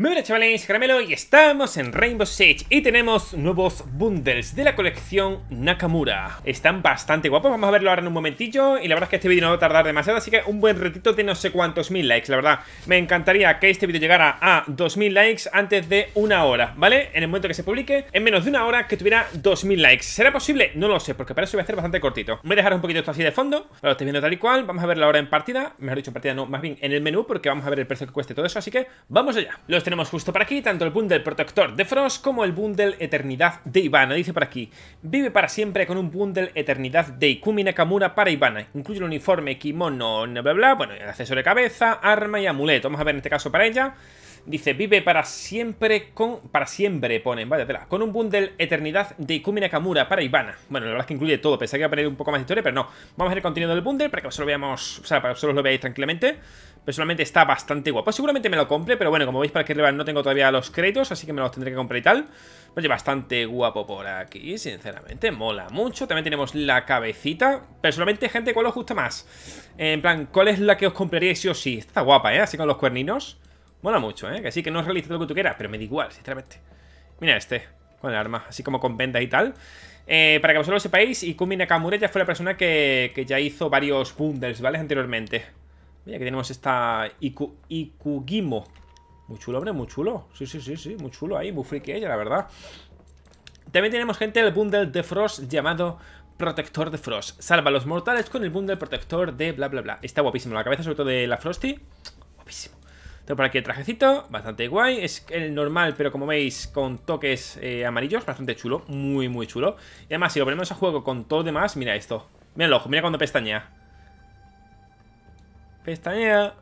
Muy buenas chavales, Caramelo y estamos en Rainbow Sage. y tenemos nuevos bundles de la colección Nakamura. Están bastante guapos, vamos a verlo ahora en un momentillo y la verdad es que este vídeo no va a tardar demasiado, así que un buen retito de no sé cuántos mil likes, la verdad. Me encantaría que este vídeo llegara a 2000 likes antes de una hora, ¿vale? En el momento que se publique, en menos de una hora que tuviera 2000 likes. ¿Será posible? No lo sé, porque para eso voy a ser bastante cortito. Voy a dejar un poquito esto así de fondo, lo estoy viendo tal y cual, vamos a verlo ahora en partida, mejor dicho en partida no, más bien en el menú porque vamos a ver el precio que cueste todo eso, así que vamos allá. Los tenemos justo por aquí, tanto el bundle Protector de Frost como el bundle Eternidad de Ivana. Dice por aquí, vive para siempre con un bundle Eternidad de Ikumi Nakamura para Ivana. Incluye el uniforme, kimono, bla bla, bla bueno, el accesorio de cabeza, arma y amuleto. Vamos a ver en este caso para ella. Dice, vive para siempre con... Para siempre, ponen, vaya tela. Con un bundle Eternidad de Ikumi Kamura para Ivana. Bueno, la verdad es que incluye todo. Pensé que iba a poner un poco más de historia, pero no. Vamos a ver el contenido del bundle para que solo lo veamos... O sea, para que solo lo veáis tranquilamente. Personalmente está bastante guapo. Seguramente me lo compre, pero bueno, como veis, para que no tengo todavía los créditos, así que me los tendré que comprar y tal. es bastante guapo por aquí, sinceramente. Mola mucho. También tenemos la cabecita. Personalmente, gente, ¿cuál os gusta más? En plan, ¿cuál es la que os compraríais si o sí? Está guapa, ¿eh? Así con los cuerninos. Mola mucho, ¿eh? Que sí, que no es realista lo que tú quieras, pero me da igual, sinceramente. Mira este, con el arma, así como con venda y tal. Eh, para que vosotros lo sepáis, Ikumi Nakamura ya fue la persona que, que ya hizo varios bundles, ¿vale? Anteriormente. Mira, aquí tenemos esta Iku, Ikugimo. Muy chulo, hombre, muy chulo. Sí, sí, sí, sí, muy chulo ahí, muy friki ella, la verdad. También tenemos, gente, del bundle de Frost llamado Protector de Frost. Salva a los mortales con el bundle protector de bla, bla, bla. Está guapísimo, la cabeza sobre todo de la Frosty. Guapísimo por aquí el trajecito, bastante guay. Es el normal, pero como veis, con toques eh, amarillos, bastante chulo, muy, muy chulo. Y además, si lo ponemos a juego con todo lo demás, mira esto. Mira el ojo, mira cuando pestañea. Pestañea.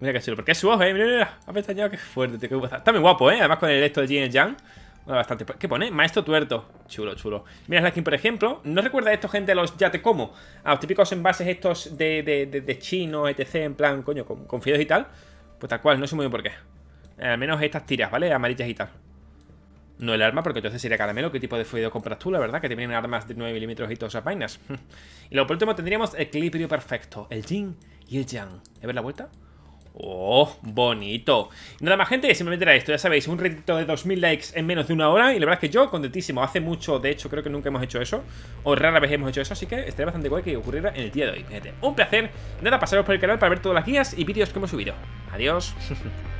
Mira qué chulo, porque es su ojo, eh. Mira, mira, ha pestañeado, qué fuerte, tío, Está muy guapo, eh. Además, con el esto de Jin bueno, Bastante. ¿Qué pone? Maestro tuerto. Chulo, chulo. Mira la skin, por ejemplo. ¿No recuerda esto, gente, a los ya te como? A los típicos envases estos de, de, etc. En plan, coño, con, con y tal. Pues tal cual, no sé muy bien por qué. Eh, al menos estas tiras, ¿vale? Amarillas y tal. No el arma, porque entonces sería caramelo. ¿Qué tipo de fluido compras tú, la verdad? Que tienen vienen armas de 9 milímetros y todas esas vainas. y luego por último tendríamos equilibrio perfecto. El yin y el yang. ¿A ver la vuelta? ¡Oh! ¡Bonito! Nada más, gente, simplemente era esto, ya sabéis, un retito de 2000 likes en menos de una hora Y la verdad es que yo, contentísimo, hace mucho, de hecho, creo que nunca hemos hecho eso O rara vez hemos hecho eso, así que estaría bastante guay que ocurriera en el día de hoy un placer, nada, pasaros por el canal para ver todas las guías y vídeos que hemos subido Adiós.